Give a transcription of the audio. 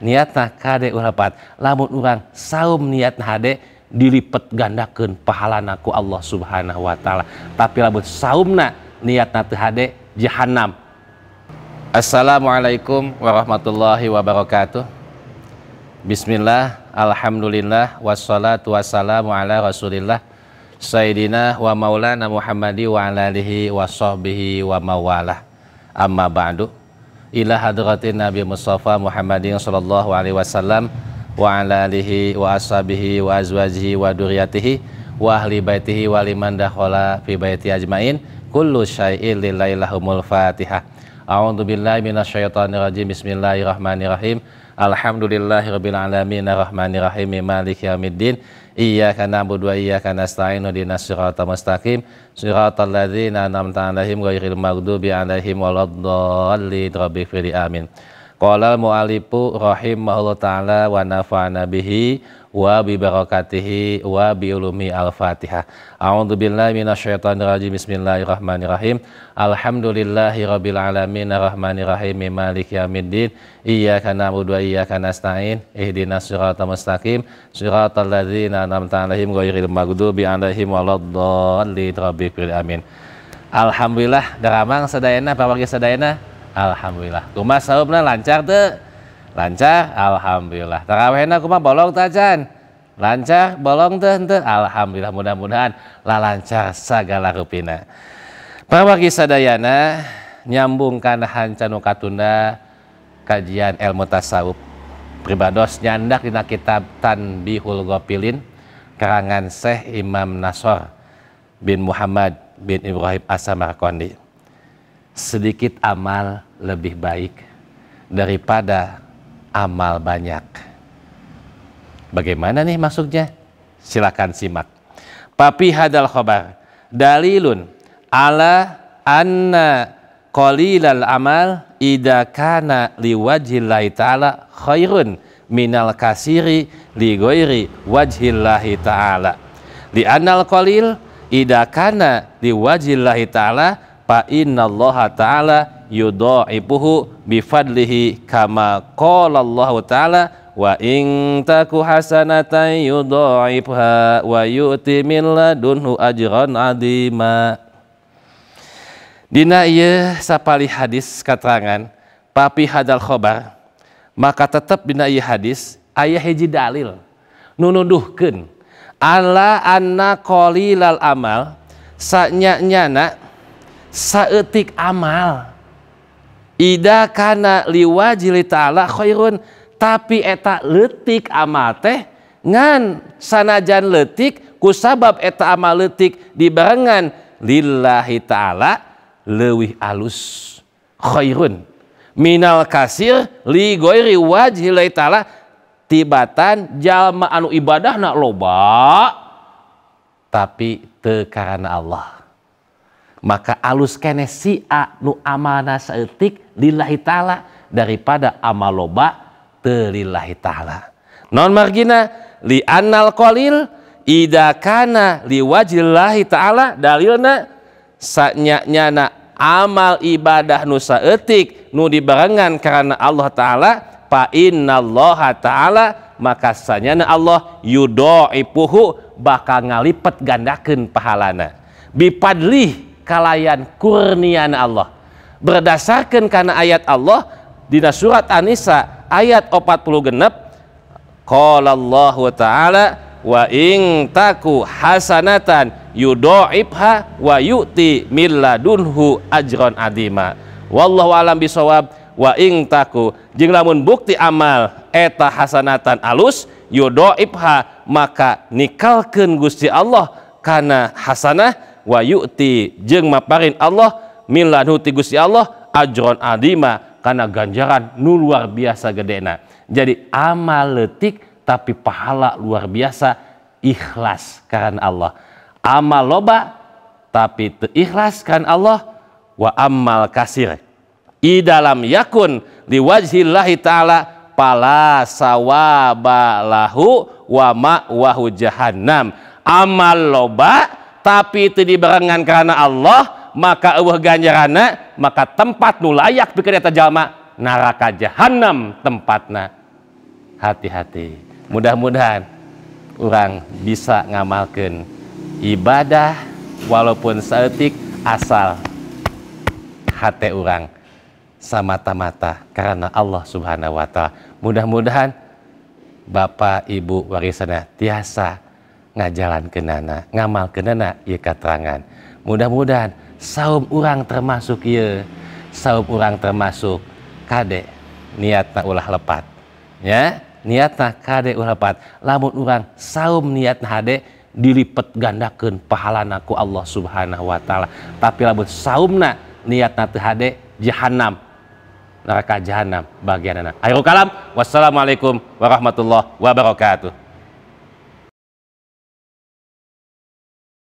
niatna kade urapat lamun urang saum niatna hade dilipet gandakan pahalana ku Allah Subhanahu wa taala tapi lamun saumna niatna teu hade jahanam Assalamualaikum warahmatullahi wabarakatuh Bismillah Alhamdulillah wassalatu wassalamu ala rasulillah Sayyidina wa maulana Muhammadi wa ala alihi wa sahbihi wa mawalah Amma ba'du ila hadratin Nabi Mustafa Muhammadin sallallahu alaihi wasallam wa ala alihi wa ashabihi wa azwajihi wa duriyatihi wa ahli baitihi wa liman dakhala fi baiti ajmain kullu syai'in lillahi lahumul fatihah A'udzu billahi minasyaitonir rajim. Bismillahirrahmanirrahim. Alhamdulillahirabbil alamin arrahmanirrahim maliki yaumiddin. Iyyaka na'budu wa iyyaka nasta'in ihdinas siratal mustaqim. Siratal ladzina an'amta 'alaihim ghairil maghdubi 'alaihim waladdallin. Rabbighfirli amin. Qala al-mu'allifu ta'ala wa nafa'ana bihi wa bi barakatihi wa bi ulumi al-Fatihah. A'udzu billahi minasyaitonir rajim. Bismillahirrahmanirrahim. Alhamdulillahi rabbil alamin arrahmanir rahim maliki yaumiddin. Iyyaka na'budu wa iyyaka nasta'in. Ihdinash siratal mustaqim. Siratal ladzina an'amta 'alaihim ghairil maghdubi 'alaihim waladdallin. Rabbil amin. Alhamdulillah daramang sedayana pawargi sedayana. Alhamdulillah. Kumaha saeupna lancar teu? lancar alhamdulillah tarawihna kumaha bolong tajan lancar bolong teh teh alhamdulillah mudah-mudahan lah lancar segala rupina pawagi sadayana nyambung kana hancanu katunda kajian ilmu tasawuf pribados nyandak dina kitab Tanbihul gopilin karangan Syekh Imam Nasor bin Muhammad bin Ibrahim as kondi. sedikit amal lebih baik daripada amal banyak. Bagaimana nih maksudnya? Silakan simak. Papi hadal khobar dalilun ala anna qalilal amal idza kana liwajhillahi ta'ala khairun minal kasiri li ghairi wajhillahi ta'ala li anal qalil idza kana liwajhillahi ta'ala fa innallaha ta'ala yudha'ibuhu bifadlihi kama qala Allah taala wa in taku hasanatan yudha'ibha wa yu'ti min ladunhu ajran adima Dina ieu sapali hadis keterangan papi hadal khobar maka tetap dina ieu hadis ayah hiji dalil nu nuduhkeun ala anna qalilal amal sanya nyana saeutik amal Ida kana liwajili ta'ala khairun tapi eta letik amal teh ngan sanajan letik kusabab eta amal letik dibarengan lillahi ta'ala lewih alus khairun minal kasir li goiri wajhilai ta'ala tibatan jalma anu ibadah nak loba tapi te Allah maka alus kene sia nu amana seetik lillahi taala daripada amaloba telillahi taala non margina li annal qalil ida kana liwajillahi taala dalilna sanyanyana amal ibadah nu saeutik nu dibarengan karena Allah taala fa innallaha taala maka sanyana Allah yudaipuhu bakal ngalipet gandakeun pahalana bipadlih kalayan kurnian Allah berdasarkan karena ayat Allah di surat An-Nisa ayat 40 genep qala taala wa ing taku hasanatan yudoibha wa yu'ti milladunhu ajron adima wallahu alam bisawab wa ing taku jing lamun bukti amal eta hasanatan alus yudoibha maka nikalkeun Gusti Allah karena hasanah wa yu'ti jeng maparin Allah milan ti Gusti Allah ajron adima karena ganjaran nu luar biasa gedena jadi amal letik tapi pahala luar biasa ikhlas karena Allah amal loba tapi ikhlas karena Allah wa amal kasir i dalam yakun wajhillahi ta'ala pala sawaba lahu wa ma'wahu jahannam amal loba tapi itu diberengan karena Allah maka Allah ganjarana maka tempat nu layak pikir eta jalma neraka jahanam tempatna hati-hati mudah-mudahan orang bisa ngamalkan ibadah walaupun seetik asal hati orang semata-mata karena Allah subhanahu wa ta'ala mudah-mudahan Bapak Ibu warisannya tiasa ngajalan ke nana ngamal ke nana ya katerangan mudah-mudahan saum orang termasuk ya, saum orang termasuk kade niatna ulah lepat ya niatna kade ulah lepat lamun orang saum niatna hade dilipet gandakan pahalana ku Allah subhanahu wa ta'ala tapi lamun saumna niatna tehade jahanam neraka jahanam bagian anak. Ayo kalam. Wassalamualaikum warahmatullahi wabarakatuh.